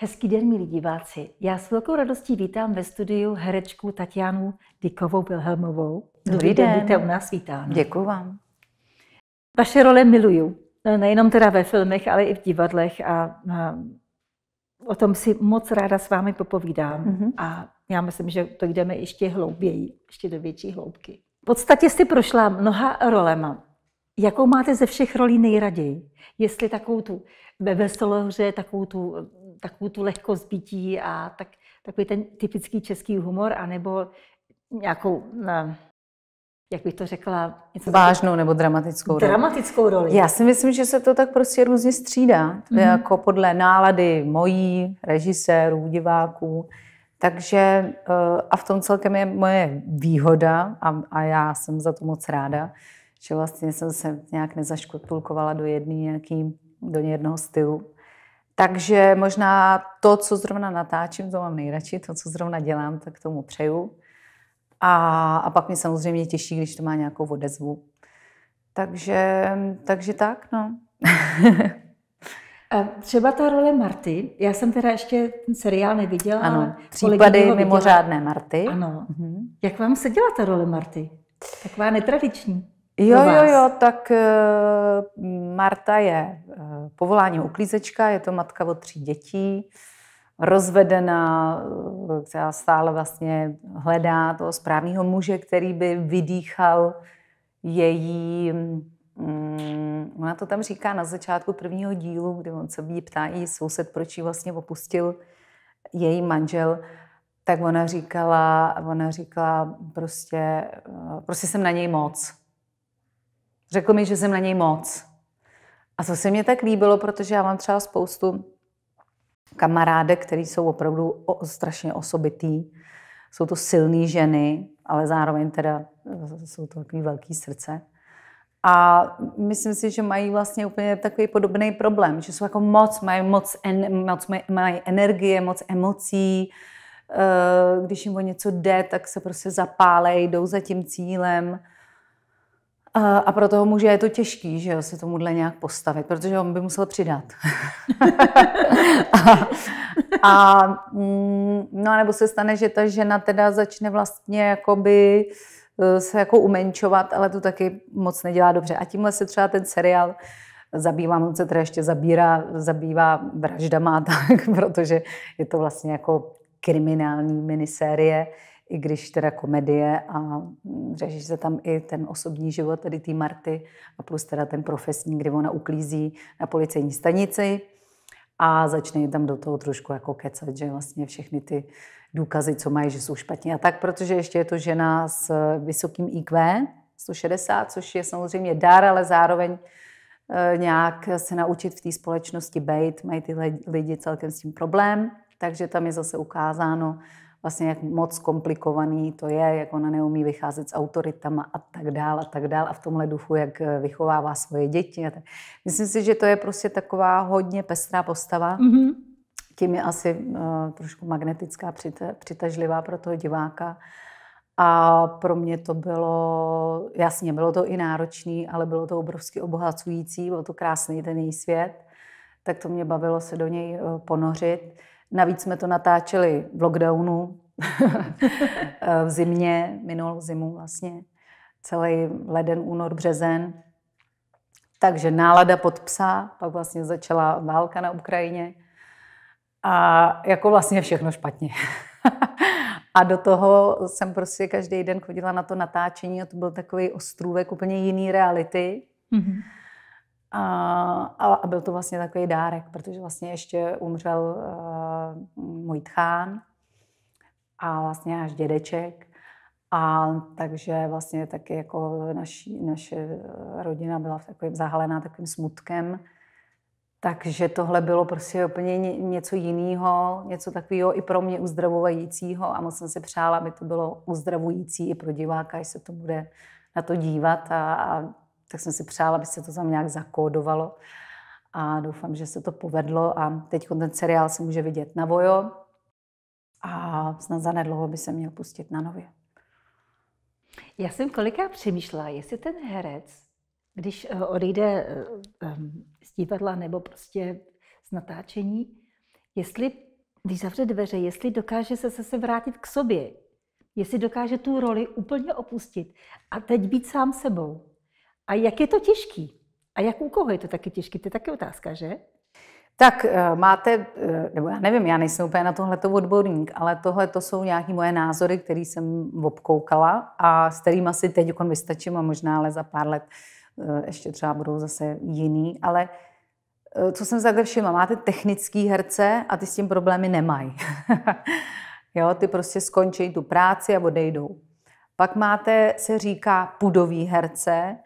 Hezký den, milí diváci. Já s velkou radostí vítám ve studiu herečku Tatianu Dykovou Wilhelmovou. Dobrý den. Víte u nás vítám. Děkuji vám. Vaše role miluju. E, nejenom teda ve filmech, ale i v divadlech a, a o tom si moc ráda s vámi popovídám. Mm-hmm. A já myslím, že to jdeme ještě hlouběji, ještě do větší hloubky. V podstatě jste prošla mnoha rolema. Jakou máte ze všech rolí nejraději? Jestli takovou tu ve veselohře, takovou tu takovou tu lehkost bytí a tak, takový ten typický český humor, anebo nějakou, eh, jak bych to řekla... Něco Vážnou nebo dramatickou roli. Dramatickou roli. Já si myslím, že se to tak prostě různě střídá, mm-hmm. jako podle nálady mojí, režisérů, diváků. Takže eh, a v tom celkem je moje výhoda a, a já jsem za to moc ráda, že vlastně jsem se nějak nezaškotulkovala do jedné nějaký, do jednoho stylu. Takže možná to, co zrovna natáčím, to mám nejradši, to, co zrovna dělám, tak tomu přeju. A, a pak mě samozřejmě těší, když to má nějakou odezvu. Takže, takže tak, no. třeba ta role Marty, já jsem teda ještě ten seriál neviděla. Ano, případy mimořádné Marty. Ano. Mhm. Jak vám se dělá ta role Marty? Taková netradiční. Jo, jo, jo, tak eh, Marta je eh, povoláním uklízečka, je to matka od tří dětí, rozvedená, která stále vlastně hledá toho správného muže, který by vydýchal její mm, ona to tam říká na začátku prvního dílu, kdy on se jí ptá její soused, proč ji vlastně opustil její manžel, tak ona říkala, ona říkala prostě, eh, prostě jsem na něj moc. Řekl mi, že jsem na něj moc. A co se mě tak líbilo, protože já mám třeba spoustu kamarádek, které jsou opravdu o, strašně osobitý. Jsou to silné ženy, ale zároveň teda eh, jsou to takové velký srdce. A myslím si, že mají vlastně úplně takový podobný problém, že jsou jako moc, mají moc, en, moc mají energie, moc emocí, eh, když jim o něco jde, tak se prostě zapálej, jdou za tím cílem. A pro toho muže je to těžký, že jo, se tomuhle nějak postavit, protože on by musel přidat. a, a, mm, no a nebo se stane, že ta žena teda začne vlastně jakoby eh, se jako umenčovat, ale to taky moc nedělá dobře. A tímhle se třeba ten seriál zabývá, on se teda ještě zabírá, zabývá vraždama tak, protože je to vlastně jako kriminální minisérie, i když teda komedie a mm, řeší se tam i ten osobní život tady té Marty a plus teda ten profesní, kdy ona uklízí na policejní stanici a začne tam do toho trošku jako kecat, že vlastně všechny ty důkazy, co mají, že jsou špatně a tak, protože ještě je to žena s vysokým IQ, 160, což je samozřejmě dár, ale zároveň eh, nějak se naučit v té společnosti být, mají ty lidi celkem s tím problém, takže tam je zase ukázáno, vlastně jak moc komplikovaný to je, jak ona neumí vycházet s autoritama a tak dál a tak dál a v tomhle duchu, jak eh, vychovává svoje děti. A tak. Myslím si, že to je prostě taková hodně pestrá postava. Mm-hmm. Tím je asi uh, trošku magnetická, přita- přitažlivá pro toho diváka. A pro mě to bylo, jasně, bylo to i náročný, ale bylo to obrovsky obohacující, byl to krásný ten její svět, tak to mě bavilo se do něj eh, ponořit. Navíc jsme to natáčeli v lockdownu, v zimě, minulou zimu vlastně, celý leden, únor, březen. Takže nálada pod psa, pak vlastně začala válka na Ukrajině a jako vlastně všechno špatně. a do toho jsem prostě každý den chodila na to natáčení a to byl takový ostrůvek úplně jiný reality. Mm-hmm. A, a byl to vlastně takový dárek, protože vlastně ještě umřel uh, můj tchán a vlastně až dědeček. A takže vlastně taky jako naši, naše rodina byla v takovým zahalená takovým smutkem. Takže tohle bylo prostě úplně něco jiného, něco takového i pro mě uzdravujícího a moc jsem si přála, aby to bylo uzdravující i pro diváka, až se to bude na to dívat a, a tak jsem si přála, aby se to tam nějak zakódovalo. A doufám, že se to povedlo a teď ten seriál se může vidět na Vojo a snad zanedlouho by se měl pustit na nově. Já jsem kolikrát přemýšlela, jestli ten herec, když eh, odejde eh, ehm, z divadla nebo prostě z natáčení, jestli, když zavře dveře, jestli dokáže se zase vrátit k sobě, jestli dokáže tu roli úplně opustit a teď být sám sebou. A jak je to těžký? A jak u koho je to taky těžký? To je taky otázka, že? Tak eh, máte, eh, nebo já nevím, já nejsem úplně na tohle odborník, ale tohle to jsou nějaké moje názory, které jsem obkoukala a s kterými asi teď jako vystačím a možná ale za pár let eh, ještě třeba budou zase jiný, ale co jsem takhle všimla, máte technický herce a ty s tím problémy nemají. jo, ty prostě skončí tu práci a odejdou. Pak máte, se říká, pudový herce,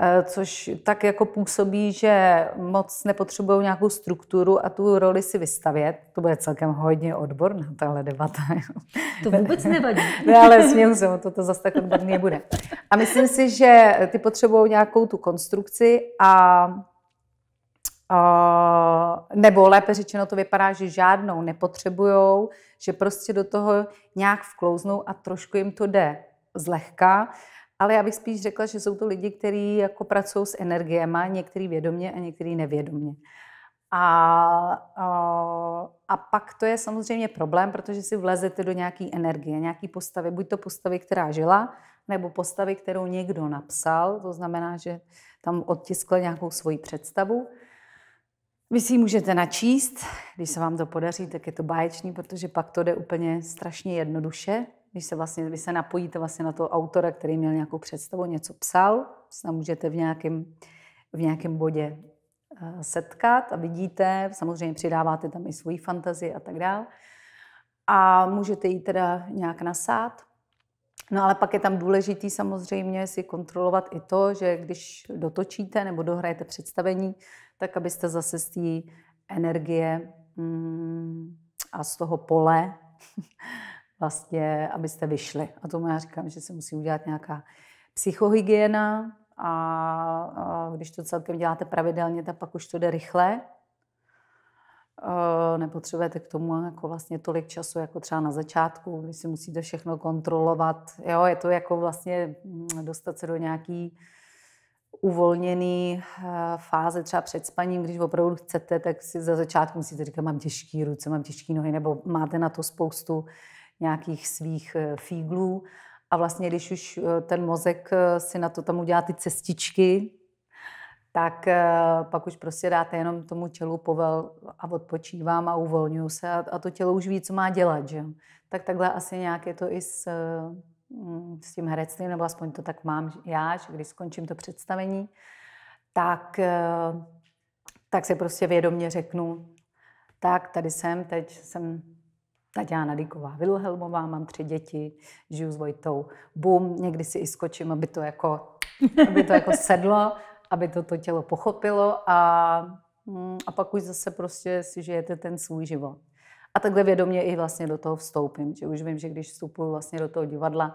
Eh, což tak jako působí, že moc nepotřebují nějakou strukturu a tu roli si vystavět. To bude celkem hodně odborná tahle debata. To vůbec nevadí. ne, ale směju se, to, to zase tak odborný nebude. A myslím si, že ty potřebují nějakou tu konstrukci a a nebo lépe řečeno to vypadá, že žádnou nepotřebují, že prostě do toho nějak vklouznou a trošku jim to jde zlehka ale já bych spíš řekla, že jsou to lidi, kteří jako pracují s energiema, některý vědomě a některý nevědomě. A, a, a pak to je samozřejmě problém, protože si vlezete do nějaké energie, nějaké postavy, buď to postavy, která žila, nebo postavy, kterou někdo napsal, to znamená, že tam odtiskl nějakou svoji představu. Vy si ji můžete načíst, když se vám to podaří, tak je to báječný, protože pak to jde úplně strašně jednoduše, když se vlastně, vy se napojíte vlastně na toho autora, který měl nějakou představu, něco psal, se můžete v nějakém, v nějakém bodě eh, setkat a vidíte, samozřejmě přidáváte tam i svoji fantazii a tak dále. A můžete ji teda nějak nasát. No ale pak je tam důležitý samozřejmě si kontrolovat i to, že když dotočíte nebo dohrajete představení, tak abyste zase z té energie mm, a z toho pole vlastně, abyste vyšli. A tomu já říkám, že se musí udělat nějaká psychohygiena a, a když to celkem děláte pravidelně, tak pak už to jde rychle. E, nepotřebujete k tomu jako vlastně tolik času, jako třeba na začátku, když si musíte všechno kontrolovat. Jo, je to jako vlastně mm, dostat se do nějaký uvolněný e, fáze třeba před spaním, když opravdu chcete, tak si za začátku musíte říkat, mám těžké ruce, mám těžké nohy, nebo máte na to spoustu nějakých svých eh, fíglů. A vlastně, když už eh, ten mozek eh, si na to tam udělá ty cestičky, tak pak už prostě dáte jenom tomu tělu povel a odpočívám a uvolňuju se a, to tělo už ví, co má dělat, že Tak takhle asi nějak je to i s, mm, s tím herectvím, nebo aspoň to tak mám já, že když skončím to představení, tak, tak se prostě vědomně řeknu, tak tady jsem, teď jsem Tatiana Dyková Vilhelmová, mám tři děti, žiju s Vojtou. Bum, někdy si i skočím, aby to jako, aby to jako sedlo, aby to, to tělo pochopilo a, mm, a pak už zase prostě si žijete ten svůj život. A takhle vědomě i vlastně do toho vstoupím, že už vím, že když vstupuju vlastně do toho divadla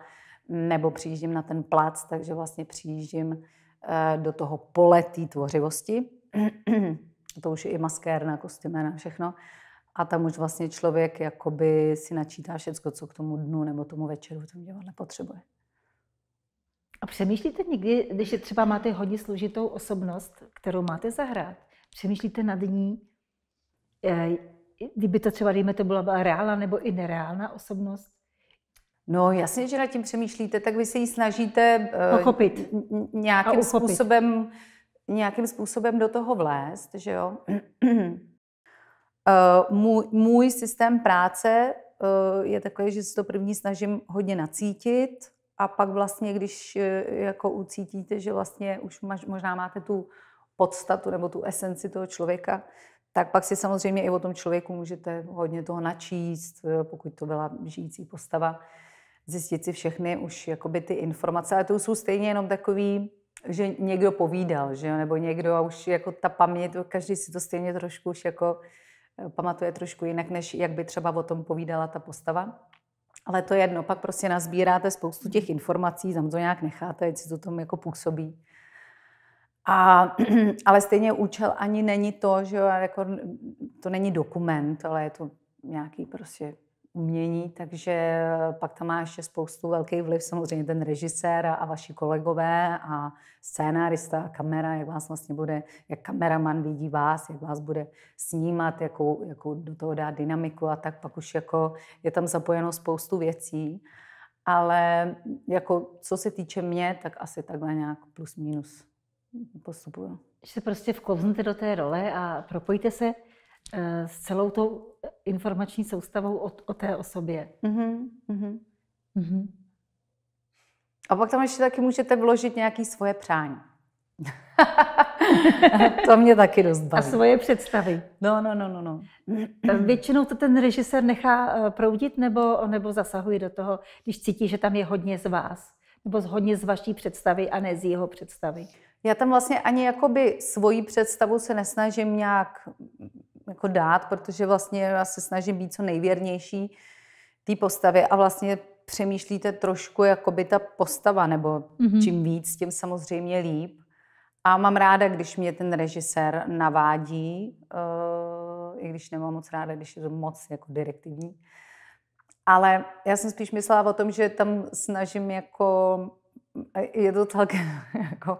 nebo přijíždím na ten plac, takže vlastně přijíždím eh, do toho pole té tvořivosti. to už je i maskérna, kostymena, všechno. A tam už vlastně člověk jakoby si načítá všecko, co k tomu dnu nebo tomu večeru v tom divadle potřebuje. A přemýšlíte někdy, když třeba máte hodně složitou osobnost, kterou máte zahrát, přemýšlíte nad ní, e, kdyby to třeba, dejme to, byla reálná nebo i nereálná osobnost? No jasně, že nad tím přemýšlíte, tak vy se ji snažíte e, pochopit nějakým způsobem, nějakým způsobem do toho vlézt, že jo? Eh, můj, můj systém práce eh, je takový, že se to první snažím hodně nacítit a pak vlastně, když eh, jako ucítíte, že vlastně už možná máte tu podstatu nebo tu esenci toho člověka, tak pak si samozřejmě i o tom člověku můžete hodně toho načíst, pokud to byla žijící postava, zjistit si všechny už jakoby ty informace, ale to jsou stejně jenom takový, že někdo povídal, že jo? nebo někdo a už jako ta paměť, každý si to stejně trošku už jako pamatuje trošku jinak, než jak by třeba o tom povídala ta postava. Ale to je jedno, pak prostě nazbíráte spoustu těch informací, tam to nějak necháte, ať si to tom jako působí. A, ale stejně účel ani není to, že jako, to není dokument, ale je to nějaký prostě umění, takže pak tam má ještě spoustu velký vliv, samozřejmě ten režisér a, a vaši kolegové a scénárista, kamera, jak vás vlastně bude, jak kameraman vidí vás, jak vás bude snímat, jakou, jakou do toho dá dynamiku a tak pak už jako je tam zapojeno spoustu věcí. Ale jako co se týče mě, tak asi takhle nějak plus minus postupuju. Že se prostě vklouzněte do té role a propojíte se Eh, s celou tou eh, informační soustavou o, o té osobě. Mm-hmm. Mm-hmm. A pak tam ještě taky můžete vložit nějaké svoje přání. to mě taky dost baví. A svoje představy. No, no, no, no. no. Eh, většinou to ten režisér nechá proudit nebo, nebo zasahuje do toho, když cítí, že tam je hodně z vás. Nebo hodně z vaší představy a ne z jeho představy. Já tam vlastně ani jakoby svoji představu se nesnažím nějak jako dát, protože vlastně já se snažím být co nejvěrnější té postavě a vlastně přemýšlíte trošku, jako by ta postava, nebo mm-hmm. čím víc, tím samozřejmě líp. A mám ráda, když mě ten režisér navádí, uh, i když nemám moc ráda, když je to moc jako direktivní. Ale já jsem spíš myslela o tom, že tam snažím jako, je to celkem jako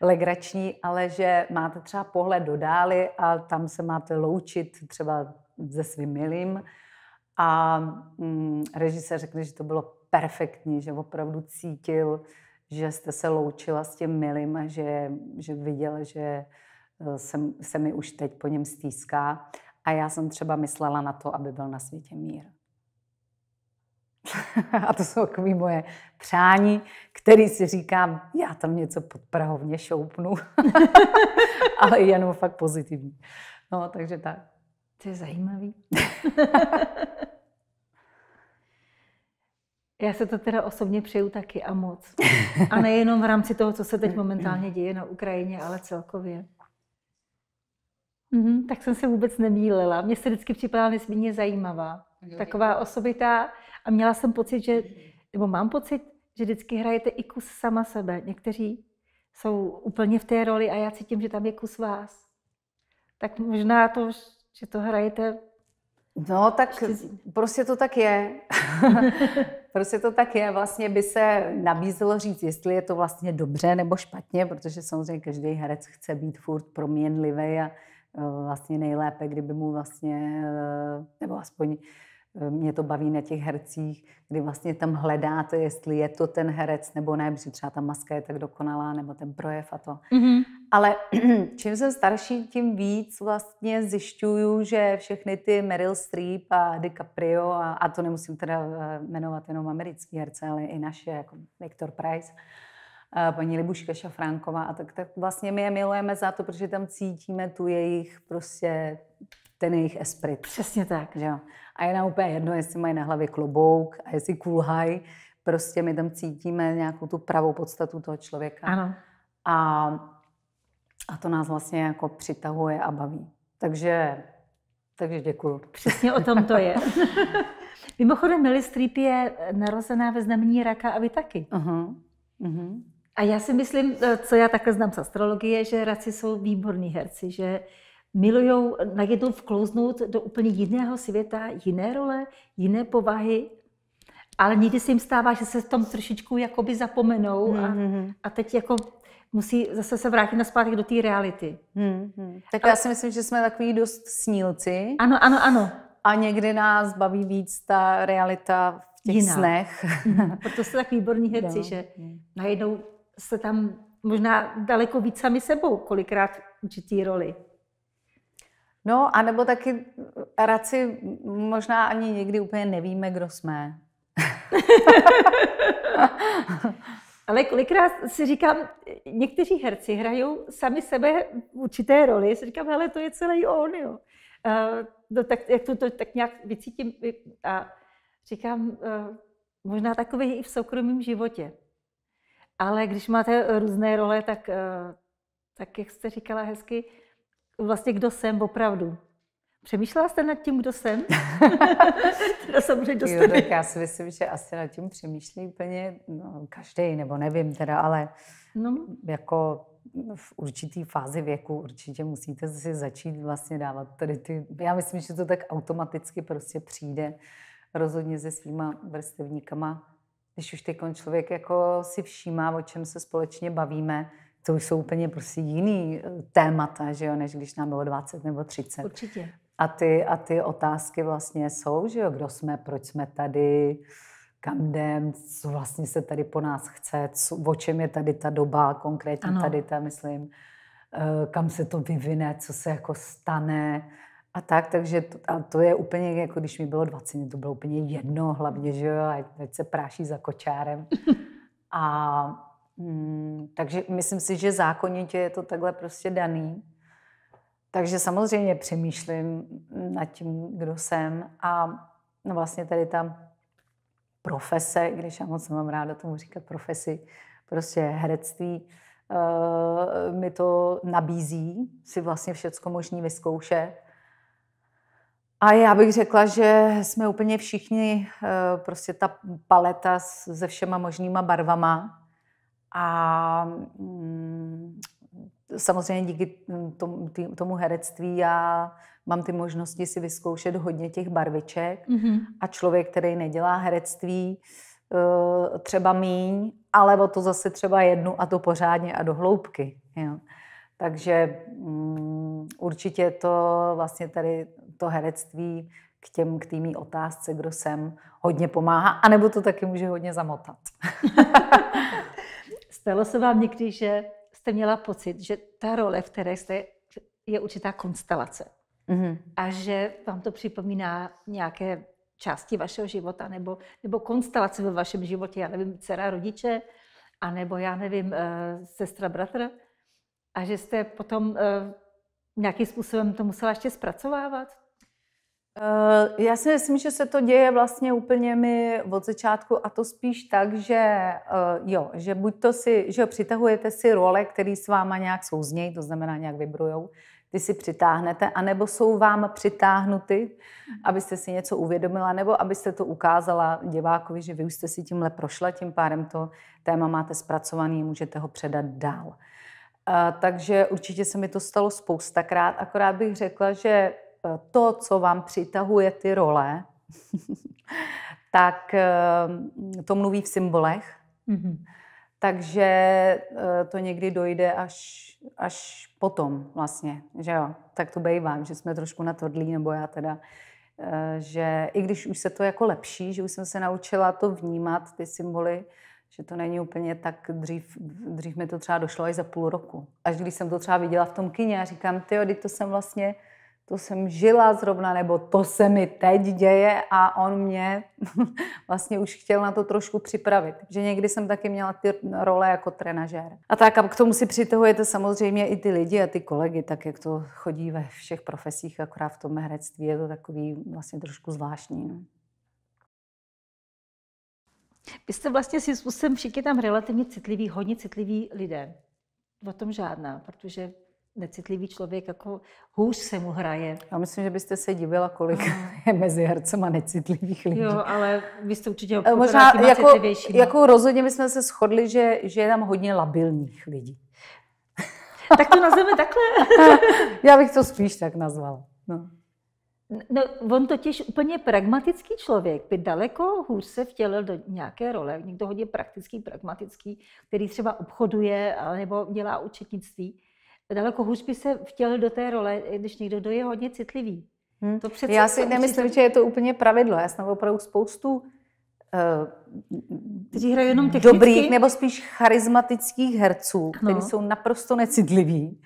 legrační, ale že máte třeba pohled do dály a tam se máte loučit třeba se svým milým. A mm, režisér řekl, že to bylo perfektní, že opravdu cítil, že jste se loučila s tím milým a že, že viděl, že eh, se, se mi už teď po něm stýská. A já jsem třeba myslela na to, aby byl na světě mír. a to jsou takové moje přání, který si říkám, já tam něco podprahovně šoupnu, ale jenom fakt pozitivní. No, takže tak. To je zajímavý. Já se to teda osobně přeju taky a moc. A nejenom v rámci toho, co se teď momentálně děje na Ukrajině, ale celkově. Mhm, tak jsem se vůbec nemýlila. Mně se vždycky připadala nesmírně zajímavá taková osobitá. A měla jsem pocit, že, nebo mám pocit, že vždycky hrajete i kus sama sebe. Někteří jsou úplně v té roli a já cítím, že tam je kus vás. Tak možná to, že to hrajete No, tak prostě to tak je. prostě to tak je. Vlastně by se nabízelo říct, jestli je to vlastně dobře nebo špatně, protože samozřejmě každý herec chce být furt proměnlivý a e, vlastně nejlépe, kdyby mu vlastně, e, nebo aspoň mě to baví na těch hercích, kdy vlastně tam hledáte, jestli je to ten herec nebo ne, protože třeba ta maska je tak dokonalá, nebo ten projev a to. Mm-hmm. Ale čím jsem starší, tím víc vlastně zjišťuju, že všechny ty Meryl Streep a DiCaprio, a, a to nemusím teda eh, jmenovat jenom americký herce, ale i naše, jako Viktor Price, eh, paní Libuška Šafránková a tak, tak vlastně my je milujeme za to, protože tam cítíme tu jejich prostě ten jejich esprit. Přesně tak. Že jo? A je nám úplně jedno, jestli mají na hlavě klobouk a jestli kulhají. Prostě my tam cítíme nějakou tu pravou podstatu toho člověka. Ano. A, a to nás vlastně jako přitahuje a baví. Takže, takže děkuju. Přesně o tom to je. Mimochodem, Meryl Streep je narozená ve znamení raka a vy taky. Uh-huh. Uh-huh. A já si myslím, eh, co já takhle znám z astrologie, že raci jsou výborní herci, že milují najednou vklouznout do úplně jiného světa, jiné role, jiné povahy, ale někdy se jim stává, že se v tom trošičku jakoby zapomenou a, mm-hmm. a teď jako musí zase se vrátit na naspátek do té reality. Mm-hmm. Tak ale... já si myslím, že jsme takový dost snílci. Ano, ano, ano. A někdy nás baví víc ta realita v těch Jiná. snech. Mm-hmm. Proto jste tak výborní herci, no. že najednou se tam možná daleko víc sami sebou, kolikrát určitý roli. No, anebo taky eh, raci možná ani někdy úplně nevíme, kdo jsme. Ale kolikrát si říkám, někteří herci hrajou sami sebe v určité roli. Si říkám, hele, to je celý on, jo. Uh, no, tak, jak to, to tak nějak vycítím a říkám, uh, možná takový i v soukromém životě. Ale když máte různé role, tak, uh, tak jak jste říkala hezky, uh, vlastně kdo jsem opravdu. Přemýšlela jste nad tím, kdo jsem? teda samozřejmě kdo jo, tak já si myslím, že asi nad tím přemýšlí úplně no, každý, nebo nevím teda, ale no. jako v určitý fázi věku určitě musíte si začít vlastně dávat tady ty... Já myslím, že to tak automaticky prostě přijde rozhodně se svýma vrstevníkama. Když už teď člověk jako si všímá, o čem se společně bavíme, to jsou úplně prostě jiný eh, témata, že jo, než když nám bylo 20 nebo 30. Určitě. A ty, a ty otázky vlastně jsou, že jo, kdo jsme, proč jsme tady, kam jdem, co vlastně se tady po nás chce, co, o čem je tady ta doba, konkrétně ano. tady ta, myslím, eh, kam se to vyvine, co se jako stane a tak, takže to, a to je úplně, jako když mi bylo 20, to bylo úplně jedno, hlavně, že jo, ať, ať se práší za kočárem. A Hmm, takže myslím si, že zákonitě je to takhle prostě daný. Takže samozřejmě přemýšlím nad tím, kdo jsem a no vlastně tady ta profese, když já moc mám ráda tomu říkat profesi, prostě herectví, uh, mi to nabízí si vlastně všecko možný vyzkoušet. A já bych řekla, že jsme úplně všichni, uh, prostě ta paleta se všema možnýma barvama, a mm, samozřejmě díky tomu, tý, tomu herectví já mám ty možnosti si vyzkoušet hodně těch barviček mm-hmm. a člověk, který nedělá herectví, eh, třeba míň, ale o to zase třeba jednu a to pořádně a do hloubky. Takže mm, určitě to vlastně tady to herectví k těm, k tými otázce, kdo jsem, hodně pomáhá, anebo to taky může hodně zamotat. Stalo se vám někdy, že jste měla pocit, že ta role, v které jste, je určitá konstelace. Mm-hmm. A že vám to připomíná nějaké části vašeho života nebo, nebo konstelace ve vašem životě, já nevím, dcera, rodiče, anebo já nevím, eh, sestra, bratr. A že jste potom eh, nějakým způsobem to musela ještě zpracovávat? Eh, já si myslím, že se to děje vlastně úplně mi od začátku a to spíš tak, že eh, jo, že buď to si, že přitahujete si role, které s váma nějak souznějí, to znamená nějak vybrujou, ty si přitáhnete, anebo jsou vám přitáhnuty, abyste si něco uvědomila, nebo abyste to ukázala divákovi, že vy už jste si tímhle prošla, tím pádem to téma máte zpracovaný, můžete ho předat dál. Eh, takže určitě se mi to stalo spoustakrát, akorát bych řekla, že Eh, to, co vám přitahuje ty role, tak eh, to mluví v symbolech. Mm-hmm. Takže eh, to někdy dojde až, až potom vlastně, že jo. Tak to bejvám, že jsme trošku na natodlí, nebo já teda, že i když už se to jako lepší, že už jsem se naučila to vnímat, ty symboly, že to není úplně tak, dřív, dřív mi to třeba došlo až za půl roku. Až když jsem to třeba viděla v tom kině a říkám, ty, to jsem vlastně to jsem žila zrovna, nebo to se mi teď děje a on mě vlastně už chtěl na to trošku připravit. Že někdy jsem taky měla ty role jako trenažér. A tak a k tomu si přitahujete samozřejmě i ty lidi a ty kolegy, tak jak to chodí ve všech profesích, akorát v tom herectví je to takový vlastně trošku zvláštní. No. Vy jste vlastně si způsobem všichni tam relativně citliví, hodně citliví lidé. O tom žádná, protože necitlivý člověk, jako hůř se mu hraje. Já myslím, že byste se divila, kolik je mezi hercema necitlivých lidí. Jo, ale vy jste určitě eh, Možná jako, no. jako rozhodně my jsme se shodli, že, že je tam hodně labilních lidí. tak to nazveme takhle. Já bych to spíš tak nazvala. No. No, on totiž úplně pragmatický člověk by daleko hůř se vtělil do nějaké role. Někdo hodně praktický, pragmatický, který třeba obchoduje nebo dělá účetnictví daleko hůř by se vtěl do té role, když někdo, kdo je hodně citlivý. Hmm. To přece Já si nemyslím, že je to úplně pravidlo. Já jsem opravdu spoustu eh, kteří hrají jenom technicky. dobrých nebo spíš charismatických herců, kteří no. jsou naprosto necitliví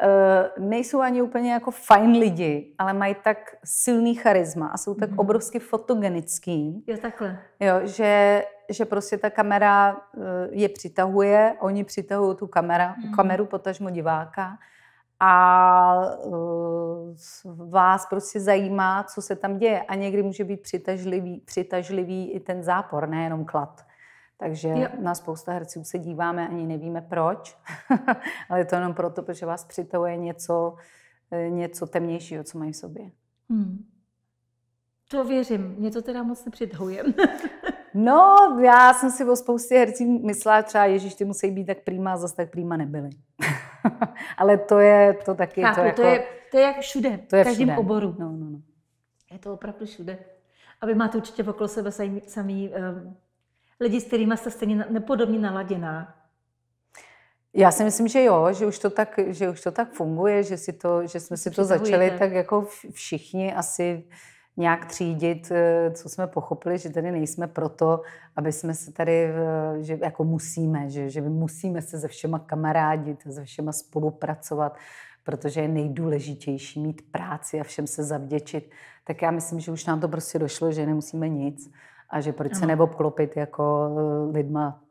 Eh, nejsou ani úplně jako fajn lidi, ale mají tak silný charisma a jsou tak mm. obrovsky fotogenický. Jo, takhle. Jo, že, že prostě ta kamera eh, je přitahuje, oni přitahují tu kamera, mm. kameru, potažmo diváka a eh, vás prostě zajímá, co se tam děje. A někdy může být přitažlivý, přitažlivý i ten zápor, nejenom klad. Takže jo. na spousta herců se díváme, ani nevíme proč, ale je to jenom proto, protože vás přitahuje něco, eh, něco temnějšího, co mají v sobě. Hmm. To věřím, mě to teda moc nepřitahuje. no, já jsem si o spoustě herců myslela třeba, Ježíš, ty musí být tak prýma, a zase tak prýma nebyly. ale to je to taky. Chápu, to, to, jako, je, to je jak všude, to je v každém všude. oboru. No, no, no. Je to opravdu všude. A vy máte určitě okolo sebe samý, samý eh, um, lidi, s kterými jste stejně nepodobně naladěná? Já si myslím, že jo, že už to tak, že už to tak funguje, že, si to, že jsme si to začali tak jako všichni asi nějak třídit, eh, co jsme pochopili, že tady nejsme proto, aby jsme se tady, že jako musíme, že, že musíme se se všema kamarádit, se všema spolupracovat, protože je nejdůležitější mít práci a všem se zavděčit. Tak já myslím, že už nám to prostě došlo, že nemusíme nic a že proč ano. se klopit jako eh, lidma,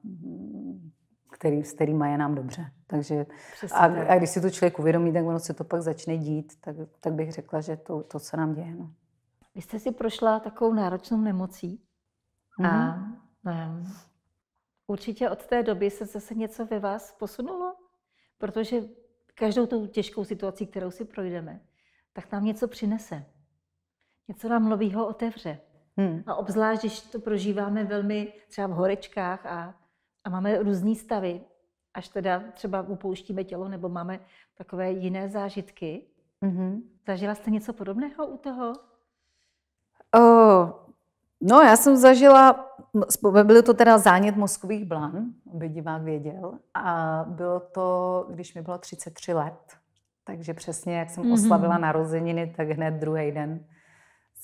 který, s kterými je nám dobře. Takže a, a když si to člověk uvědomí, tak ono se to pak začne dít, tak, tak bych řekla, že to, to se nám děje. No. Vy jste si prošla takovou náročnou nemocí mm-hmm. a um, určitě od té doby se zase něco ve vás posunulo, protože každou tou těžkou situací, kterou si projdeme, tak nám něco přinese. Něco nám novýho otevře. Hmm. A obzvlášť, když to prožíváme velmi třeba v horečkách a, a máme různé stavy, až teda třeba upouštíme tělo nebo máme takové jiné zážitky. Mm-hmm. Zažila jste něco podobného u toho? Uh, no, já jsem zažila, byl to teda zánět mozkových blan, aby divák věděl, a bylo to, když mi bylo 33 let. Takže přesně, jak jsem mm-hmm. oslavila narozeniny, tak hned druhý den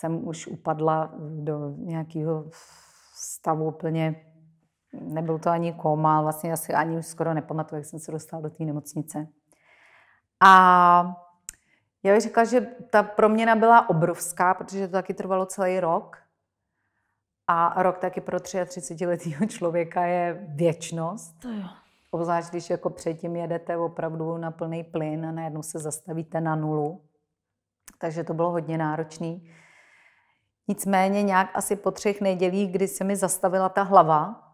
jsem už upadla do nějakého stavu úplně, nebyl to ani koma, vlastně asi ani už skoro nepamatuju, jak jsem se dostala do té nemocnice. A já bych řekla, že ta proměna byla obrovská, protože to taky trvalo celý rok. A rok taky pro 33-letého člověka je věčnost. To jo. Obzvlášť, když jako předtím jedete opravdu na plný plyn a najednou se zastavíte na nulu. Takže to bylo hodně náročné. Nicméně nějak asi po třech nedělích, kdy se mi zastavila ta hlava,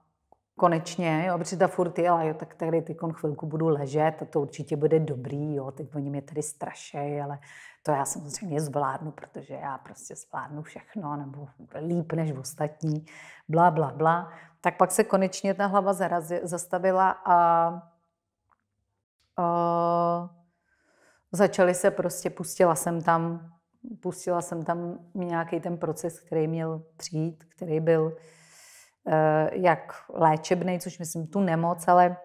konečně, jo, protože ta furt jela, jo, tak tady ty chvilku budu ležet a to určitě bude dobrý, jo, teď oni mě tady strašejí, ale to já samozřejmě zvládnu, protože já prostě zvládnu všechno, nebo líp než ostatní, bla, bla, bla. Tak pak se konečně ta hlava zarazi, zastavila a, a začaly se prostě, pustila jsem tam pustila jsem tam nějaký ten proces, který měl přijít, který byl eh, jak léčebný, což myslím tu nemoc, ale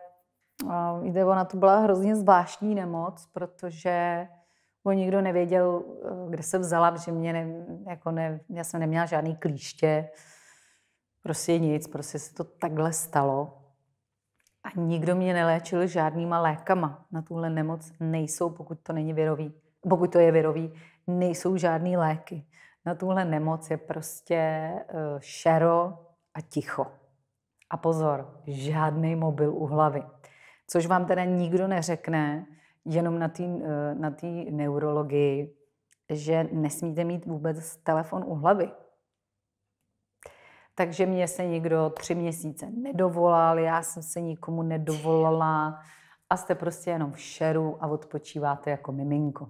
eh, jde ona to byla hrozně zvláštní nemoc, protože on nikdo nevěděl, eh, kde se vzala, protože mě ne, jako ne, já jsem neměla žádný klíště, prostě nic, prostě se to takhle stalo. A nikdo mě neléčil žádnýma lékama. Na tuhle nemoc nejsou, pokud to není věrový, Pokud to je věrový, nejsou žádný léky. Na tuhle nemoc je prostě eh, šero a ticho. A pozor, žádný mobil u hlavy. Což vám teda nikdo neřekne, jenom na té eh, na tý neurologii, že nesmíte mít vůbec telefon u hlavy. Takže mě se nikdo tři měsíce nedovolal, já jsem se nikomu nedovolala a jste prostě jenom v šeru a odpočíváte jako miminko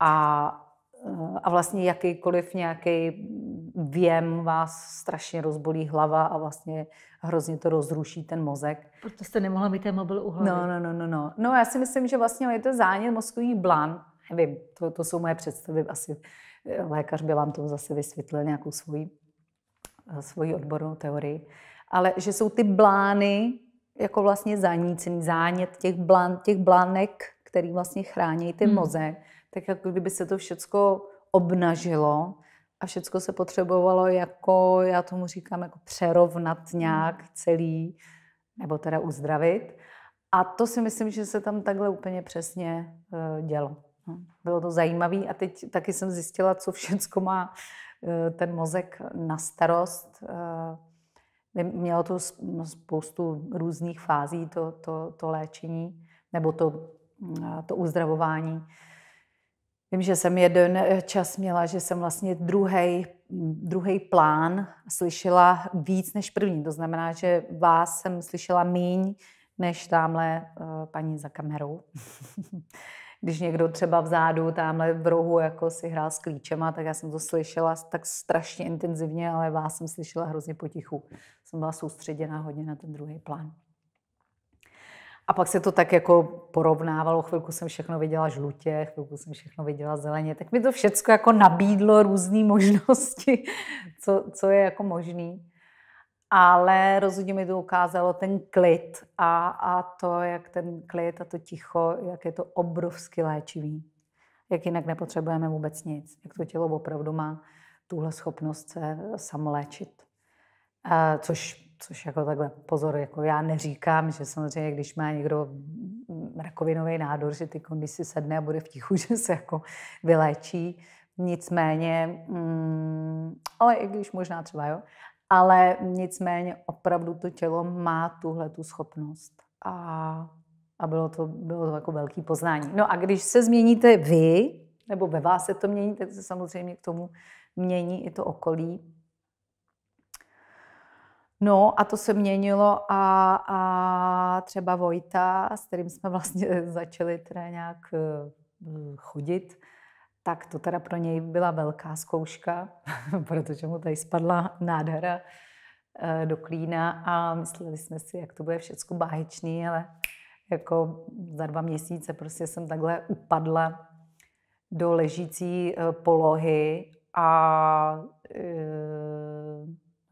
a eh, a vlastně jakýkoliv nějaký věm vás strašně rozbolí hlava a vlastně hrozně to rozruší ten mozek. Proto jste nemohla mít ten mobil u hlavy. No, no, no, no, no. No já si myslím, že vlastně je to zánět mozkový blan. Nevím, to, to jsou moje představy. Asi eh, lékař by vám to zase vysvětlil nějakou svoji, eh, svoji odbornou teorii. Ale že jsou ty blány jako vlastně zanícený zánět těch, blan, těch blánek, který vlastně chrání ty hmm. mozek tak jako kdyby se to všecko obnažilo a všecko se potřebovalo jako, já tomu říkám, jako přerovnat hmm. nějak celý, nebo teda uzdravit. A to si myslím, že se tam takhle úplně přesně eh, dělo. No, bylo to zajímavé a teď taky jsem zjistila, co všecko má eh, ten mozek na starost. Eh, mělo to no, spoustu různých fází, to, to, to léčení nebo to, mm, to uzdravování. Vím, že jsem jeden eh, čas měla, že jsem vlastně druhý druhý plán slyšela víc než první. To znamená, že vás jsem slyšela míň než tamhle eh, paní za kamerou. Když někdo třeba vzadu, tamhle v rohu, jako si hrál s klíčema, tak já jsem to slyšela tak strašně intenzivně, ale vás jsem slyšela hrozně potichu. Jsem byla soustředěná hodně na ten druhý plán. A pak se to tak jako porovnávalo, chvilku jsem všechno viděla žlutě, chvilku jsem všechno viděla zeleně, tak mi to všechno jako nabídlo různé možnosti, co, co je jako možný. Ale rozhodně mi to ukázalo ten klid a, a to, jak ten klid a to ticho, jak je to obrovsky léčivý. Jak jinak nepotřebujeme vůbec nic. Jak to tělo opravdu má tuhle schopnost se samoléčit. E, což Což jako takhle, pozor, jako já neříkám, že samozřejmě, když má někdo mm, mm, rakovinový nádor, že ty kondisy sedne a bude v tichu, že se jako vyléčí. Nicméně, mm, ale i když možná třeba, jo. Ale nicméně opravdu to tělo má tuhle tu schopnost. A, a bylo, to, bylo to jako velký poznání. No a když se změníte vy, nebo ve vás se to mění, tak se samozřejmě k tomu mění i to okolí No a to se měnilo a, a třeba Vojta, s kterým jsme vlastně začali teda nějak eh, chodit, tak to teda pro něj byla velká zkouška, protože mu tady spadla nádhera eh, do klína a mysleli jsme si, jak to bude všecko báječný, ale jako za dva měsíce prostě jsem takhle upadla do ležící eh, polohy a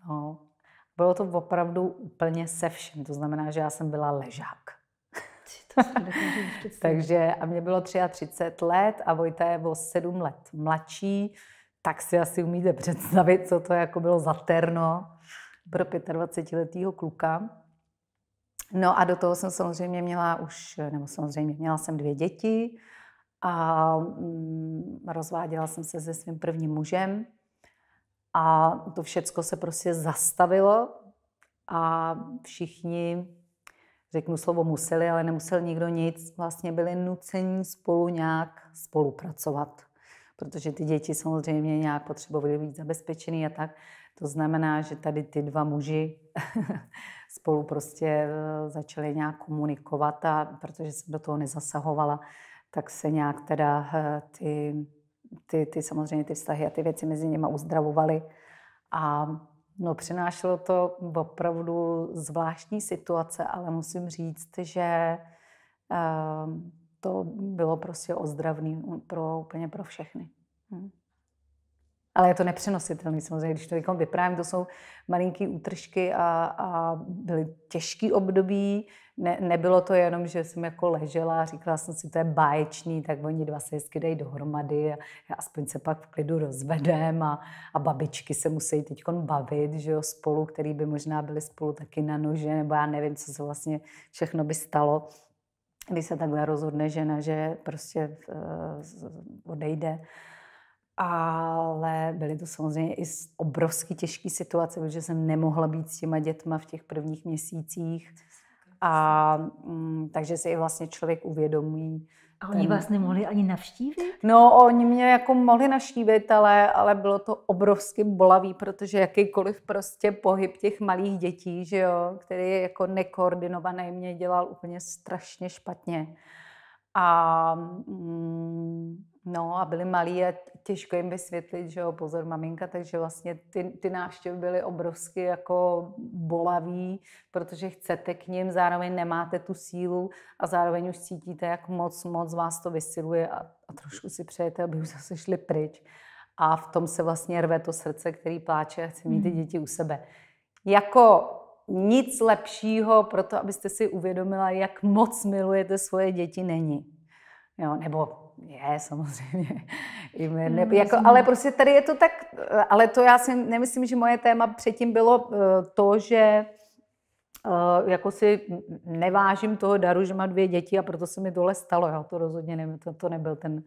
no, bylo to opravdu úplně se vším. To znamená, že já jsem byla ležák. Takže a mě bylo 33 let a Vojta je o 7 let mladší, tak si asi umíte představit, co to jako bylo za terno pro 25-letého kluka. No a do toho jsem samozřejmě měla už, nebo samozřejmě měla jsem dvě děti a mm, rozváděla jsem se se svým prvním mužem, a to všecko se prostě zastavilo a všichni, řeknu slovo museli, ale nemusel nikdo nic, vlastně byli nuceni spolu nějak spolupracovat. Protože ty děti samozřejmě nějak potřebovaly být zabezpečený a tak. To znamená, že tady ty dva muži spolu prostě eh, začali nějak komunikovat a protože jsem do toho nezasahovala, tak se nějak teda eh, ty ty, ty samozřejmě ty vztahy a ty věci mezi nimi uzdravovaly. A no, přinášelo to opravdu zvláštní situace, ale musím říct, že eh, to bylo prostě ozdravný pro, úplně pro všechny. Hmm ale je to nepřenositelné. Samozřejmě, když to teď vyprávím, to jsou malinký útržky a, a byly těžký období. Ne, nebylo to jenom, že jsem jako ležela a říkala jsem si, to je báječný, tak oni dva se hezky dají dohromady a já aspoň se pak v klidu rozvedem a, a babičky se musí teď bavit, že jo, spolu, který by možná byli spolu taky na nože, nebo já nevím, co se vlastně všechno by stalo když se takhle rozhodne žena, že prostě uh, odejde ale byly to samozřejmě i obrovsky těžké situace, protože jsem nemohla být s těma dětma v těch prvních měsících. A mm, takže si i vlastně člověk uvědomí. A oni ten... vás nemohli ani navštívit? No, oni mě jako mohli navštívit, ale, ale bylo to obrovsky bolavý, protože jakýkoliv prostě pohyb těch malých dětí, že jo, který je jako nekoordinovaný, mě dělal úplně strašně špatně. A mm, no a byli malí a těžko jim vysvětlit, že jo, pozor maminka, takže vlastně ty, ty návštěvy byly obrovsky jako bolavý, protože chcete k ním, zároveň nemáte tu sílu a zároveň už cítíte, jak moc, moc vás to vysiluje a, a trošku si přejete, aby už zase šli pryč. A v tom se vlastně rve to srdce, který pláče a chce mít ty hmm. děti u sebe. Jako nic lepšího pro to, abyste si uvědomila, jak moc milujete svoje děti, není. Jo, nebo je, samozřejmě. I my, ne, mm, jako, ale prostě tady je to tak, ale to já si nemyslím, že moje téma předtím bylo eh, to, že eh, jako si nevážím toho daru, že mám dvě děti a proto se mi tohle stalo. Jo. To rozhodně ne, to, to nebyl ten,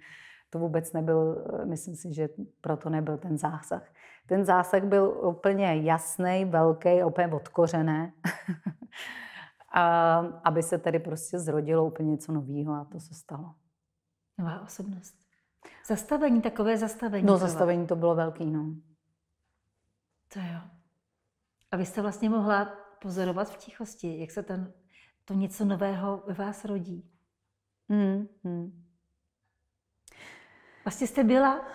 to vůbec nebyl, eh, myslím si, že proto nebyl ten zásah. Ten zásah byl úplně jasný, velký, úplně odkořené. a, aby se tady prostě zrodilo úplně něco nového a to se stalo. Nová osobnost. Zastavení, takové zastavení. No, zastavení to bylo velký, no. To jo. A vy jste vlastně mohla pozorovat v tichosti, jak se ten, to něco nového ve vás rodí. Mm, mm. Vlastně jste byla,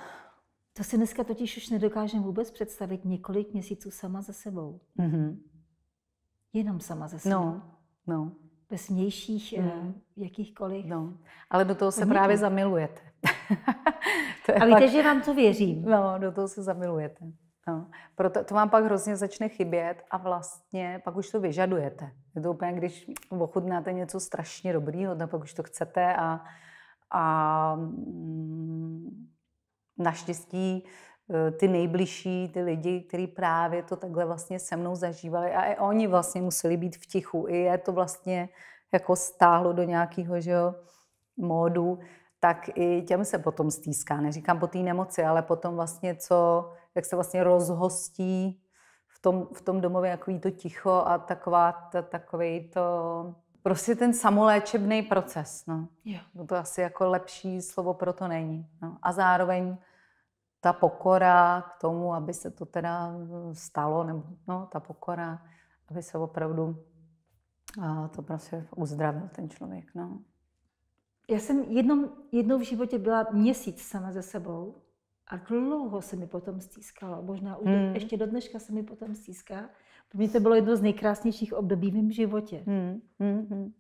to si dneska totiž už nedokážeme vůbec představit, několik měsíců sama za sebou. Mm-hmm. Jenom sama za no, sebou. No, no bez vnějších eh, mm. jakýchkoliv. No, ale do toho se Vnikne. právě zamilujete. to je a víte, pak... že vám to věřím. No, do toho se zamilujete. No. Proto to vám pak hrozně začne chybět a vlastně pak už to vyžadujete. Je to úplně, když ochutnáte něco strašně dobrýho, tak no, pak už to chcete a, a mm, naštěstí Eh, ty nejbližší, ty lidi, kteří právě to takhle vlastně se mnou zažívali a i oni vlastně museli být v tichu. I je to vlastně jako stáhlo do nějakého, že jo, módu, tak i těm se potom stýská. Neříkám po té nemoci, ale potom vlastně co, jak se vlastně rozhostí v tom, v tom domově jako to ticho a taková, ta, takový to, prostě ten samoléčebný proces. No. Jo. to asi jako lepší slovo pro to není. No. A zároveň ta pokora k tomu, aby se to teda eh, stalo, nebo no, ta pokora, aby se opravdu a to prostě uzdravil ten člověk. No. Já jsem jednou, jednou v životě byla měsíc sama ze sebou a dlouho se mi potom stískalo. Možná už hmm. ještě do dneška se mi potom stíská. Pro mě to bylo jedno z nejkrásnějších období v mém životě. Hmm. Hmm. hmm.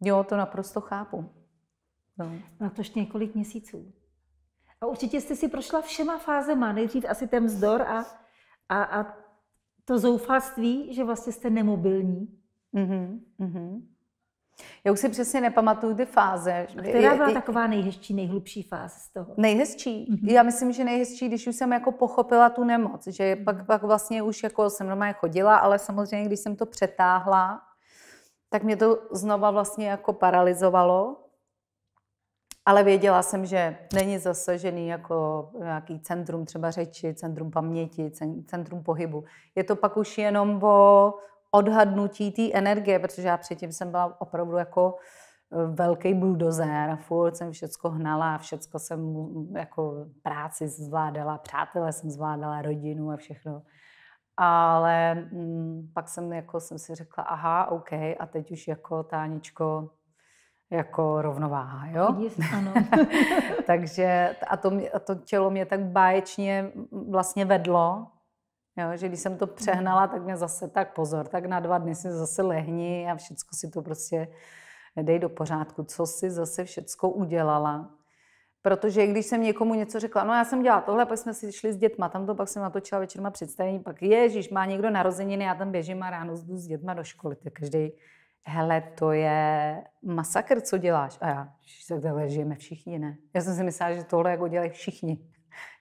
Jo, to naprosto chápu. No. Na tož několik měsíců. A určitě jste si prošla všema fázema, nejdřív asi ten vzdor a, a, a to zoufalství, že vlastně jste nemobilní. Mm-hmm, mm-hmm. Já už si přesně nepamatuju ty fáze. A která byla taková nejhezčí, nejhlubší fáze z toho? Nejhezčí? Mm-hmm. Já myslím, že nejhezčí, když už jsem jako pochopila tu nemoc, že mhm. pak, pak vlastně už jako jsem normálně chodila, ale samozřejmě, když jsem to přetáhla, tak mě to znova vlastně jako paralizovalo ale věděla jsem, že není zasažený jako nějaký centrum třeba řeči, centrum paměti, centrum pohybu. Je to pak už jenom o odhadnutí té energie, protože já předtím jsem byla opravdu jako eh, velký buldozer a furt jsem všecko hnala, všecko jsem jako práci zvládala, přátelé jsem zvládala, rodinu a všechno. Ale m, mm, pak jsem jako jsem si řekla, aha, OK, a teď už jako táničko, jako rovnováha, jo? Jest, ano. Takže a to, mě, a to tělo mě tak báječně vlastně vedlo, jo? že když jsem to mhm. přehnala, tak mě zase tak pozor, tak na dva dny si zase lehni a všecko si to prostě dej do pořádku, co si zase všecko udělala. Protože když jsem někomu něco řekla, no já jsem dělala tohle, pak jsme si šli s dětma, tam to pak jsem natočila večerma představení, pak ježíš, má někdo narozeniny, já tam běžím a ráno jdu s dětma do školy, tak každý hele, to je masakr, co děláš. A já, tak takhle žijeme všichni, ne? Já jsem si myslela, že tohle jako dělají všichni.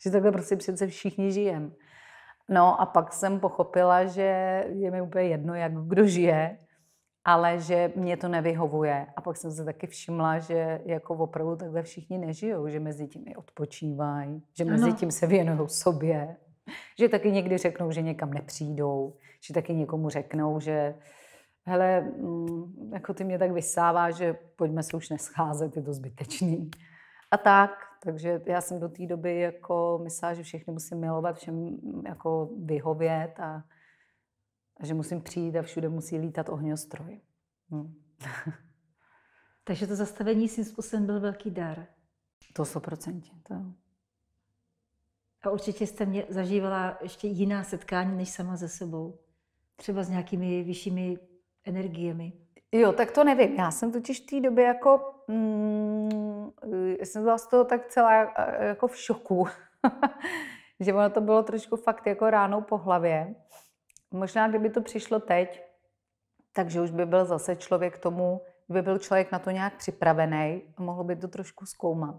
Že takhle prostě přece všichni Žijem. No a pak jsem pochopila, že je mi úplně jedno, jak kdo žije, ale že mě to nevyhovuje. A pak jsem se taky všimla, že jako opravdu takhle všichni nežijou, že mezi tím i odpočívají, že mezi tím se věnují sobě, že taky někdy řeknou, že někam nepřijdou, že taky někomu řeknou, že hele, mm, jako ty mě tak vysává, že pojďme se už nescházet, je to zbytečný. A tak, takže já jsem do té doby jako myslela, že všechny musím milovat, všem jako vyhovět a, a že musím přijít a všude musí lítat ohňostroj. Hm. takže to zastavení svým způsobem byl velký dar. To 100%. To... A určitě jste mě zažívala ještě jiná setkání než sama ze sebou. Třeba s nějakými vyššími energiemi? Jo, tak to nevím. Já jsem totiž v té době jako, mm, jsem byla z toho tak celá jako v šoku, že ono to bylo trošku fakt jako ránou po hlavě. Možná, kdyby to přišlo teď, takže už by byl zase člověk tomu, by byl člověk na to nějak připravený, mohl by to trošku zkoumat.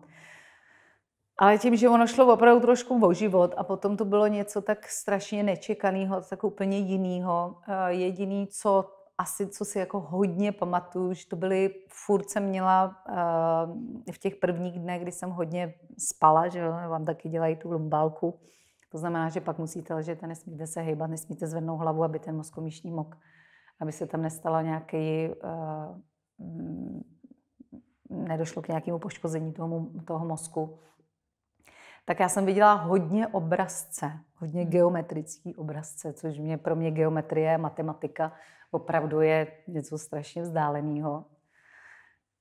Ale tím, že ono šlo opravdu trošku o život a potom to bylo něco tak strašně nečekaného, tak úplně jiného. Jediný, co asi, co si jako hodně pamatuju, že to byly, furt jsem měla uh, v těch prvních dnech, kdy jsem hodně spala, že vám taky dělají tu lumbálku. To znamená, že pak musíte ležet a nesmíte se hejbat, nesmíte zvednout hlavu, aby ten mozkomíšní mok, aby se tam nestala nějaký, uh, nedošlo k nějakému poškození toho, toho mozku. Tak já jsem viděla hodně obrazce, hodně hmm. geometrický obrazce, což mě pro mě geometrie, matematika, opravdu je něco strašně vzdáleného.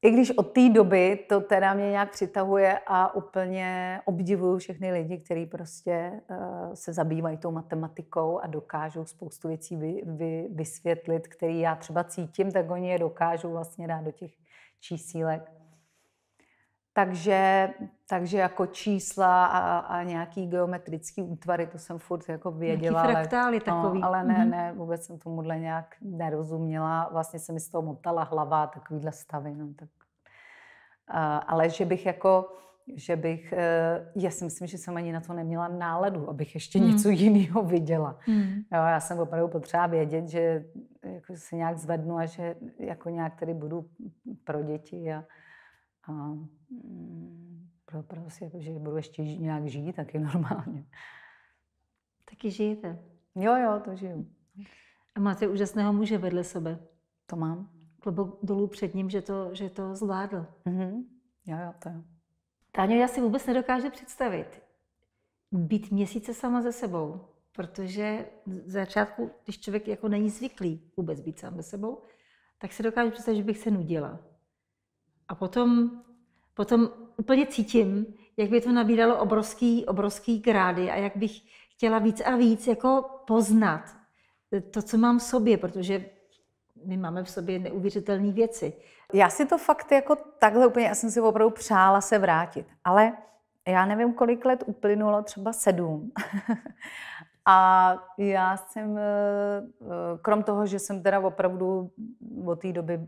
I když od té doby to teda mě nějak přitahuje a úplně obdivuju všechny lidi, kteří prostě uh, se zabývají tou matematikou a dokážou spoustu věcí vy, vy, vysvětlit, které já třeba cítím, tak oni je dokážou vlastně dát do těch čísílek. Takže, takže jako čísla a, a nějaký geometrický útvary, to jsem furt jako věděla. Nějaký fraktály ale, no, takový. No, ale ne, mhm. ne, vůbec jsem tomuhle nějak nerozuměla. Vlastně se mi z toho motala hlava, takovýhle stavy. No, tak. a, ale že bych jako, že bych, e, já si myslím, že jsem ani na to neměla náladu, abych ještě mm. něco jiného viděla. Mm. Jo, já jsem opravdu potřeba vědět, že jako se nějak zvednu a že jako nějak tady budu pro děti a a mm, pro, prostě, že budu ještě nějak žít, tak je normálně. Taky žijete? Jo, jo, to žiju. A máte úžasného muže vedle sebe. To mám. Klobouk dolů před ním, že to, že to zvládl. Mm-hmm. Jo, jo, to jo. Táňo, já si vůbec nedokážu představit být měsíce sama ze sebou, protože z začátku, když člověk jako není zvyklý vůbec být sám ze sebou, tak se dokážu představit, že bych se nudila. A potom, potom úplně cítím, jak by to nabíralo obrovský, obrovský grády a jak bych chtěla víc a víc jako poznat to, co mám v sobě, protože my máme v sobě neuvěřitelné věci. Já si to fakt jako takhle úplně, já jsem si opravdu přála se vrátit, ale já nevím, kolik let uplynulo, třeba sedm. a já jsem, eh, eh, krom toho, že jsem teda opravdu od té doby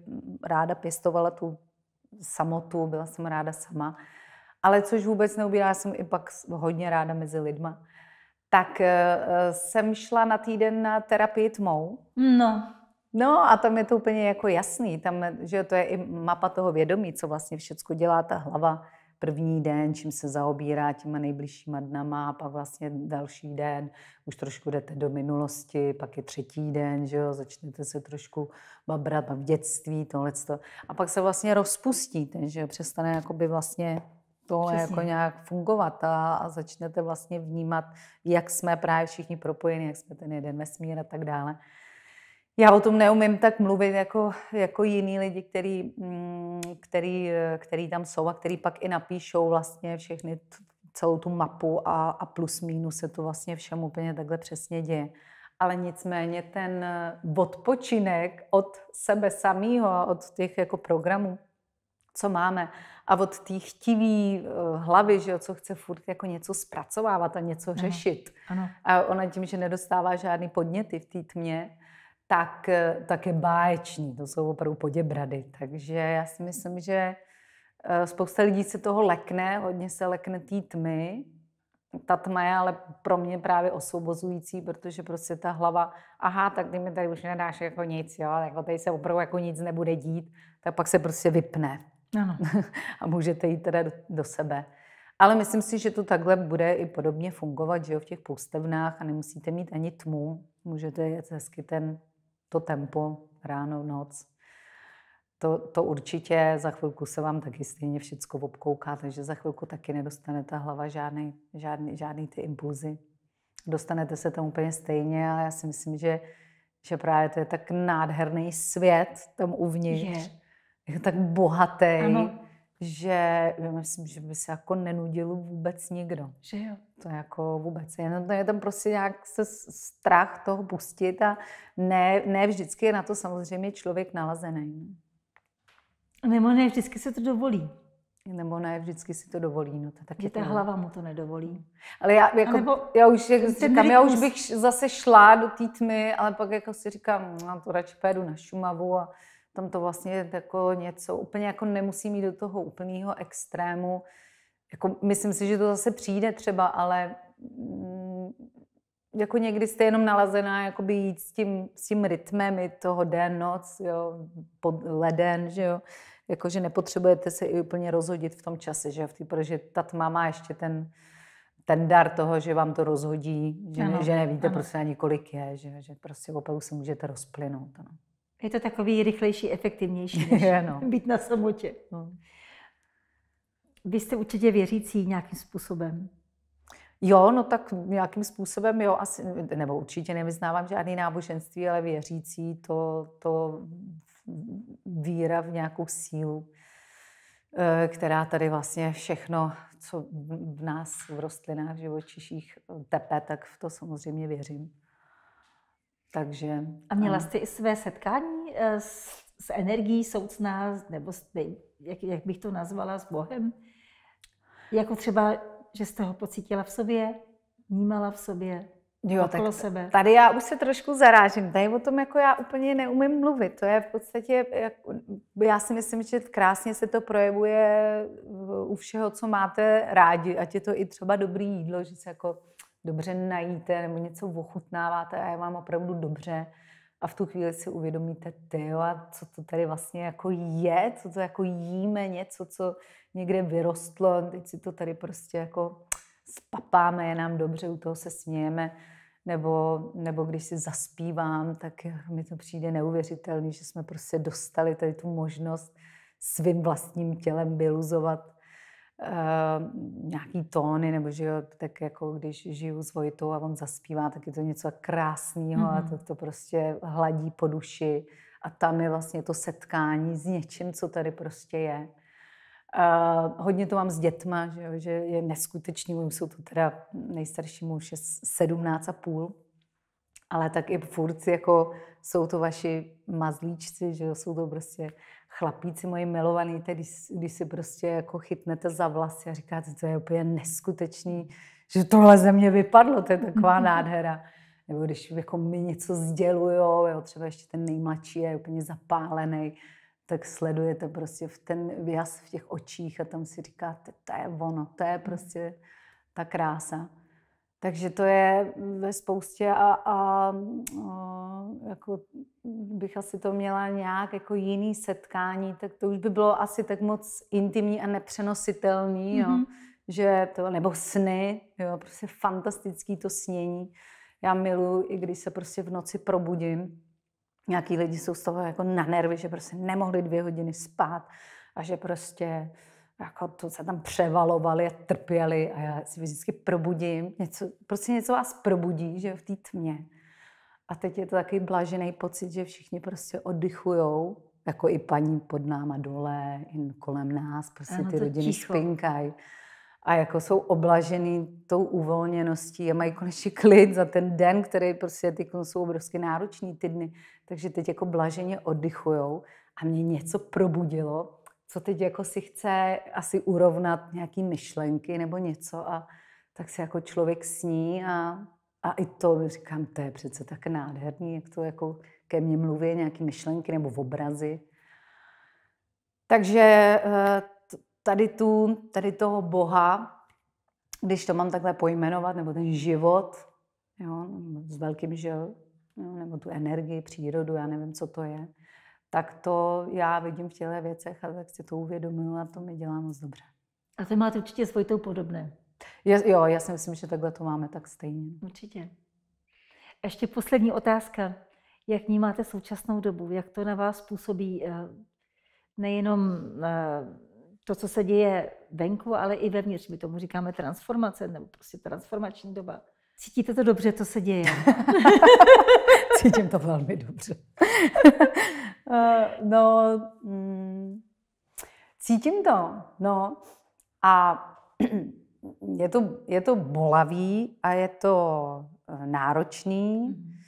ráda pěstovala tu samotu, byla jsem ráda sama, ale což vůbec neubírá, já jsem i pak hodně ráda mezi lidma. Tak eh, eh, jsem šla na týden na terapii tmou. No. No a tam je to úplně jako jasný, tam, že to je i mapa toho vědomí, co vlastně všechno dělá ta hlava první den, čím se zaobírá těma nejbližšíma dnama, a pak vlastně další den už trošku jdete do minulosti, pak je třetí den, že jo, začnete se trošku babrat v dětství, tohle. A pak se vlastně rozpustí, jo, přestane jako by vlastně tohle Přesně. jako nějak fungovat a, a začnete vlastně vnímat, jak jsme právě všichni propojeni, jak jsme ten jeden vesmír a tak dále já o tom neumím tak mluvit jako, jako jiní lidi, který, mm, který, který tam jsou a který pak i napíšou vlastně všechny celou tu mapu a, a plus minus se to vlastně všem úplně takhle přesně děje. Ale nicméně ten eh, odpočinek od sebe samého a od těch jako programů, co máme a od té chtivé eh, hlavy, že jo, co chce furt jako něco zpracovávat a něco řešit. Ano, ano. A ona tím, že nedostává žádný podněty v té tmě, tak, eh, tak je báječný. To jsou opravdu poděbrady. Takže já si myslím, že eh, spousta lidí se toho lekne, hodně se lekne té tmy. Ta tma je ale pro mě právě osvobozující, protože prostě ta hlava, aha, tak ty mi tady už nedáš jako nic, jo, jako tady se opravdu jako nic nebude dít, tak pak se prostě vypne. Ano. A můžete jít teda do, do sebe. Ale myslím si, že to takhle bude i podobně fungovat, že jo, v těch poustevnách a nemusíte mít ani tmu. Můžete jet hezky ten to tempo, ráno, noc. To, to určitě za chvilku se vám taky stejně všechno obkouká, takže za chvilku taky nedostanete ta hlava žádný, žádný, žádný ty impulzy. Dostanete se tam úplně stejně a já si myslím, že, že právě to je tak nádherný svět tam uvnitř. Je. je tak bohatý. Ano že myslím, že by se jako nenudil vůbec nikdo. Že jo. To jako vůbec. Jenom to je tam prostě nějak se strach toho pustit a ne, ne vždycky je na to samozřejmě člověk nalazený. Nebo ne vždycky se to dovolí. Nebo ne, vždycky si to dovolí. No, to taky je ta to... hlava mu to nedovolí. Ale já, jako, nebo já už jak říkám, já už bych zase šla do té tmy, ale pak jako si říkám, no, to radši pojedu na Šumavu a tam to vlastně jako něco úplně jako nemusí mít do toho úplného extrému. Jako myslím si, že to zase přijde třeba, ale mm, jako někdy jste jenom nalazená jakoby jít s tím, s tím rytmem i toho den, noc, jo, pod leden, že jo. Jako, že nepotřebujete se i úplně rozhodit v tom čase, že jo, protože ta tma má ještě ten, ten dar toho, že vám to rozhodí, že, ano, že nevíte ano. prostě ani kolik je, že, že prostě opravdu se můžete rozplynout. Ano. Je to takový rychlejší, efektivnější, než je, no. být na samotě. No. Vy jste určitě věřící nějakým způsobem. Jo, no tak nějakým způsobem, jo, asi, nebo určitě nevyznávám žádný náboženství, ale věřící, to, to víra v nějakou sílu, eh, která tady vlastně všechno, co v nás, v rostlinách, v živočiších tepe, tak v to samozřejmě věřím. Takže, a měla jste i své setkání eh, s, s energií soucná, nebo s, jak, jak bych to nazvala, s Bohem? Jako třeba, že jste ho pocítila v sobě, vnímala v sobě? Jo, tak sebe. tady já už se trošku zarážím. Tady o tom jako já úplně neumím mluvit. To je v podstatě, jak, já si myslím, že krásně se to projevuje u všeho, co máte rádi. Ať je to i třeba dobrý jídlo, že se jako dobře najíte nebo něco ochutnáváte a je vám opravdu dobře a v tu chvíli si uvědomíte, ty a co to tady vlastně jako je, co to jako jíme, něco, co někde vyrostlo, teď si to tady prostě jako spapáme, je nám dobře, u toho se smějeme, nebo, nebo když si zaspívám, tak mi to přijde neuvěřitelný, že jsme prostě dostali tady tu možnost svým vlastním tělem vyluzovat Uh, nějaký tóny, nebo že jo, tak jako když žiju s Vojtou a on zaspívá, tak je to něco krásného mm-hmm. a to, to prostě hladí po duši a tam je vlastně to setkání s něčím, co tady prostě je. Uh, hodně to mám s dětma, že, jo, že je neskutečný, můj jsou to teda nejstarší muž je 17 a půl, ale tak i furt jako jsou to vaši mazlíčci, že jo, jsou to prostě chlapíci moji milovaný, tedy, když si prostě jako chytnete za vlasy a říkáte, to je úplně neskutečný, že tohle ze mě vypadlo, to je taková nádhera. Nebo když jako mi něco sdělujou, jo, třeba ještě ten nejmladší je úplně zapálený, tak sledujete prostě v ten výraz v těch očích a tam si říkáte, to je ono, to je hmm. prostě ta krása. Takže to je ve spoustě a, a, a jako bych asi to měla nějak jako jiný setkání, tak to už by bylo asi tak moc intimní a nepřenositelný, mm-hmm. jo, že to, nebo sny, jo, prostě fantastický to snění. Já miluji, i když se prostě v noci probudím, nějaký lidi jsou z toho jako na nervy, že prostě nemohli dvě hodiny spát a že prostě jako to se tam převalovali a trpěli a já si vždycky probudím, něco, prostě něco vás probudí, že v té tmě. A teď je to takový blažený pocit, že všichni prostě oddychujou, jako i paní pod náma dole, i kolem nás, prostě ano, ty rodiny ticho. spinkaj. A jako jsou oblažený tou uvolněností a mají konečně klid za ten den, který prostě ty jsou obrovsky náročný ty dny. Takže teď jako blaženě oddychujou a mě něco probudilo co teď jako si chce asi urovnat nějaký myšlenky nebo něco a tak se jako člověk sní a, a i to říkám, to je přece tak nádherný, jak to jako ke mně mluví nějaký myšlenky nebo obrazy. Takže eh, tady, tu, tady toho Boha, když to mám takhle pojmenovat, nebo ten život, jo, s velkým žil, jo, nebo tu energii, přírodu, já nevím, co to je, tak to já vidím v těchto věcech a tak si to uvědomuju a to mi dělá moc dobře. A to máte určitě s Vojtou podobné. Je, jo, já si myslím, že takhle to máme tak stejně. Určitě. Ještě poslední otázka. Jak vnímáte současnou dobu? Jak to na vás působí eh, nejenom eh, to, co se děje venku, ale i vevnitř? My tomu říkáme transformace, nebo prostě transformační doba. Cítíte to dobře, co se děje? Cítím to velmi dobře. Uh, no, mm, cítím to, no. A je to, je to bolavý a je to eh, náročný. Mm-hmm.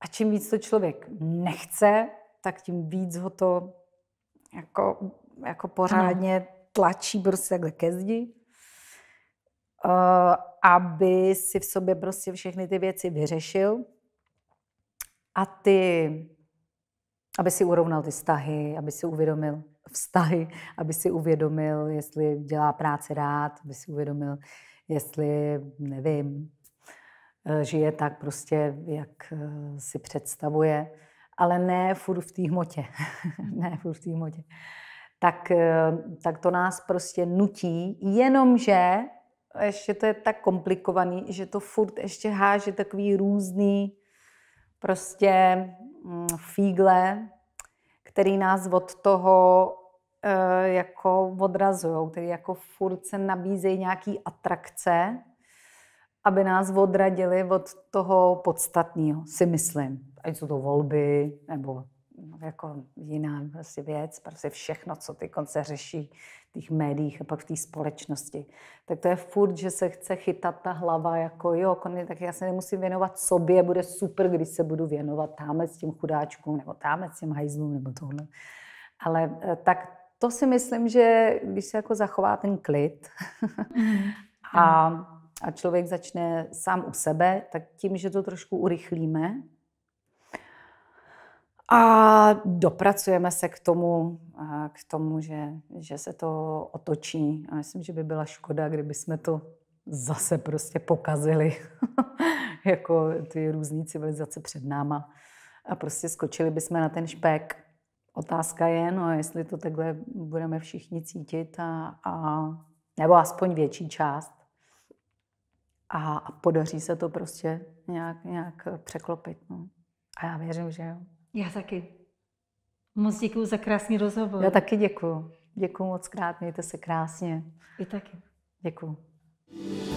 A čím víc to člověk nechce, tak tím víc ho to jako, jako pořádně ano. tlačí prostě takhle ke zdi. Uh, aby si v sobě prostě všechny ty věci vyřešil. A ty aby si urovnal ty vztahy, aby si uvědomil vztahy, aby si uvědomil, jestli dělá práci rád, aby si uvědomil, jestli, nevím, eh, žije tak prostě, jak eh, si představuje, ale ne furt v té hmotě. ne furt v té hmotě. Tak, eh, tak to nás prostě nutí, jenomže ještě to je tak komplikovaný, že to furt ještě háže takový různý prostě Mm, fígle, který nás od toho eh, jako odrazují, tedy jako furt se nabízejí nějaký atrakce, aby nás odradili od toho podstatného, si myslím. Ať jsou to volby, nebo jako jiná prostě věc, prostě všechno, co ty konce řeší v těch médiích a pak v té společnosti. Tak to je furt, že se chce chytat ta hlava, jako jo, koně, tak já se nemusím věnovat sobě, bude super, když se budu věnovat tamhle s tím chudáčkům, nebo tamhle s tím hajzlům, nebo tohle. Ale eh, tak to si myslím, že když se jako zachová ten klid mhm. a, mhm. a člověk začne sám u sebe, tak tím, že to trošku urychlíme, a dopracujeme se k tomu, k tomu že, že se to otočí. A myslím, že by byla škoda, kdyby jsme to zase prostě pokazili, jako ty různé civilizace před náma. A prostě skočili bychom na ten špek. Otázka je, no, jestli to takhle budeme všichni cítit, a, a, nebo aspoň větší část. A, a podaří se to prostě nějak, nějak překlopit. No. A já věřím, že jo. Já taky. Moc děkuji za krásný rozhovor. Já taky děkuji. Děkuji moc krát, mějte se krásně. I taky. Děkuji.